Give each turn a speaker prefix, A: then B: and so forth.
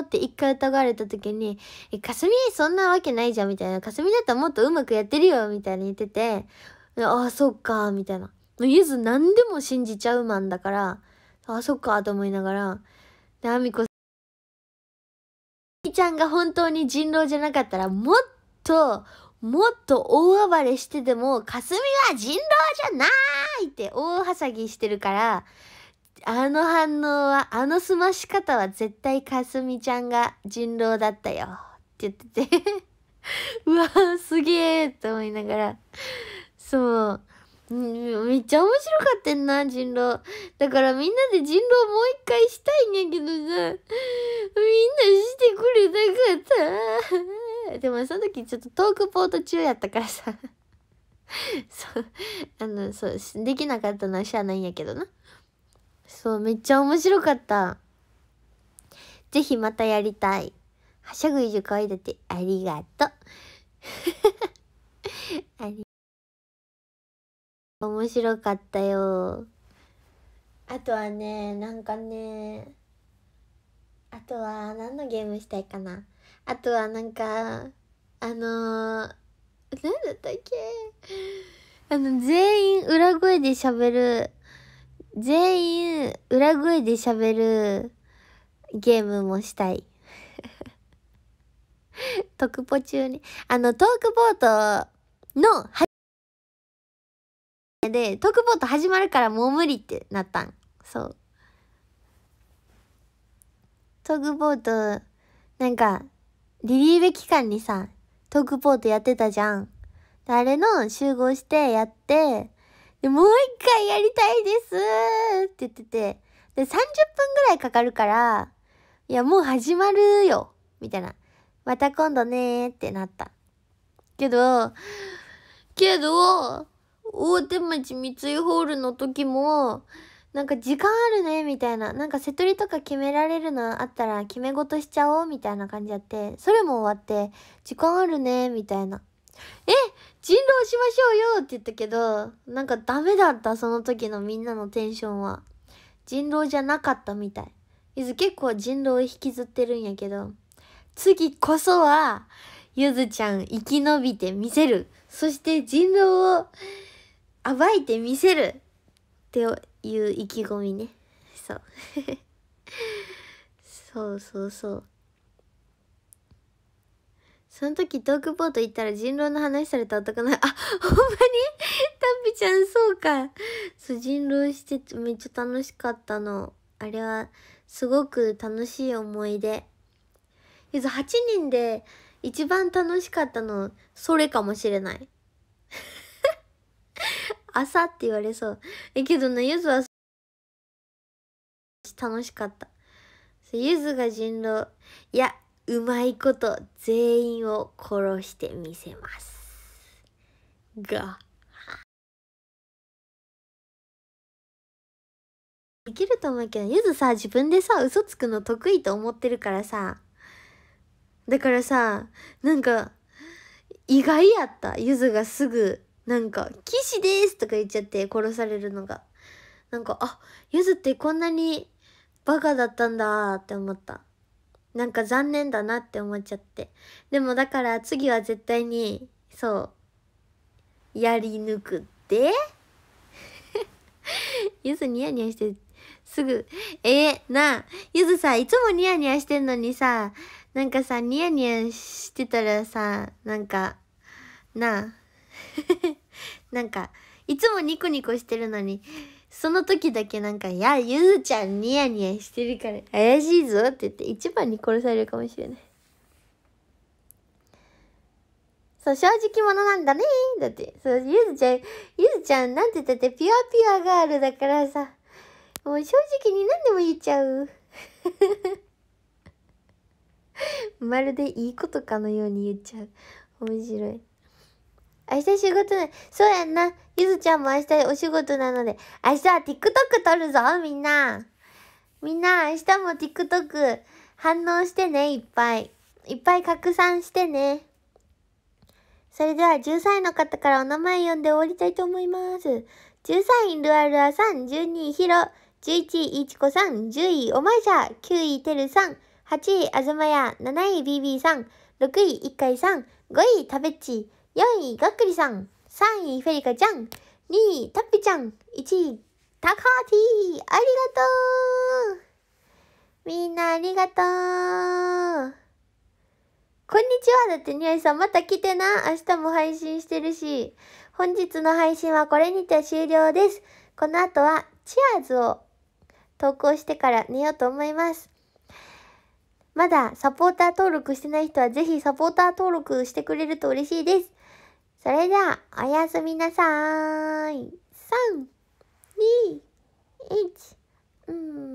A: って一回疑われた時に、え、かすみそんなわけないじゃんみたいな、かすみだったらもっとうまくやってるよみたいに言ってて、ああ、そっか、みたいな。ゆず何でも信じちゃうマンだから、ああ、そっか、と思いながら、で、あみこちゃんが本当に人狼じゃなかったら、もっと、もっと大暴れしてでも、かすみは人狼じゃないって大はしゃぎしてるから、あの反応は、あの済まし方は絶対かすみちゃんが人狼だったよ。って言ってて うわすげえと思いながら。そう。めっちゃ面白かったんな、人狼。だからみんなで人狼もう一回したいんやけどさ、みんなしてくれなかった。でもその時ちょっとトークポート中やったからさ そう、あの、そう、できなかったのはしゃあないんやけどな。そう、めっちゃ面白かった。ぜひまたやりたい。はしゃぐいじゅかわいだってありがとう。あり面白かったよ。あとはね、なんかね、あとは何のゲームしたいかな。あとはなんか、あのー、なだったっけあの、全員裏声で喋る全員裏声で喋るゲームもしたい。特クポ中に。あの、トークボートの、で、トークボート始まるからもう無理ってなったん。そう。トークボート、なんか、リリーベ期間にさ、トークポートやってたじゃん。あれの集合してやって、で、もう一回やりたいですって言ってて、で、30分ぐらいかかるから、いや、もう始まるよみたいな。また今度ねーってなった。けど、けど、大手町三井ホールの時も、なんか時間あるねみたいな。なんか瀬取りとか決められるのあったら決め事しちゃおうみたいな感じやって、それも終わって、時間あるねみたいな。えしましょうよって言ったけど、なんかダメだった、その時のみんなのテンションは。人狼じゃなかったみたい。ゆず結構人狼引きずってるんやけど、次こそは、ゆずちゃん生き延びてみせる。そして人狼を暴いてみせる。っていう意気込みね。そう。そうそうそう。その時トークポート行ったら人狼の話された男の、あ、ほんまにタッピちゃんそうか。そう、人狼してめっちゃ楽しかったの。あれはすごく楽しい思い出。ゆず8人で一番楽しかったの、それかもしれない。朝って言われそう。え、けどな、ゆずは楽しかった。ゆずが人狼。いや、うまいこと全員を殺してみせます。が。できると思うけど、ゆずさ、自分でさ、嘘つくの得意と思ってるからさ。だからさ、なんか、意外やった。ゆずがすぐ、なんか、騎士ですとか言っちゃって殺されるのが。なんか、あ、ゆずってこんなにバカだったんだって思った。なんか残念だなって思っちゃって。でもだから次は絶対に、そう、やり抜くって ゆずニヤニヤして、すぐ、えー、なあ、ゆずさ、いつもニヤニヤしてんのにさ、なんかさ、ニヤニヤしてたらさ、なんか、なあ、なんか、いつもニコニコしてるのに、その時だけなんか、いや、ゆずちゃんニヤニヤしてるから怪しいぞって言って一番に殺されるかもしれない。そう、正直者なんだねだって、そう、ゆずちゃん、ゆずちゃんなんて言ったってピュアピュアガールだからさ、もう正直に何でも言っちゃう。まるでいいことかのように言っちゃう。面白い。明日仕事ね。そうやんな。ゆずちゃんも明日お仕事なので。明日は TikTok 撮るぞ、みんな。みんな、明日も TikTok 反応してね、いっぱい。いっぱい拡散してね。それでは10歳の方からお名前呼んで終わりたいと思います。1 3位、ルアルアさん、12位ヒロ、11位いちこさん、10位おまいさ、9位てるさん、8位あずまや、7位 bb さん、6位一回さん、5位たべっち、4位、がっくりさん。3位、フェリカちゃん。2位、たっぴちゃん。1位、たかーティー。ありがとうみんなありがとうこんにちはだってにゃいさんまた来てな明日も配信してるし。本日の配信はこれにて終了です。この後はチアーズを投稿してから寝ようと思います。まだサポーター登録してない人はぜひサポーター登録してくれると嬉しいです。それでは、おやすみなさーい。3、2、1、うん。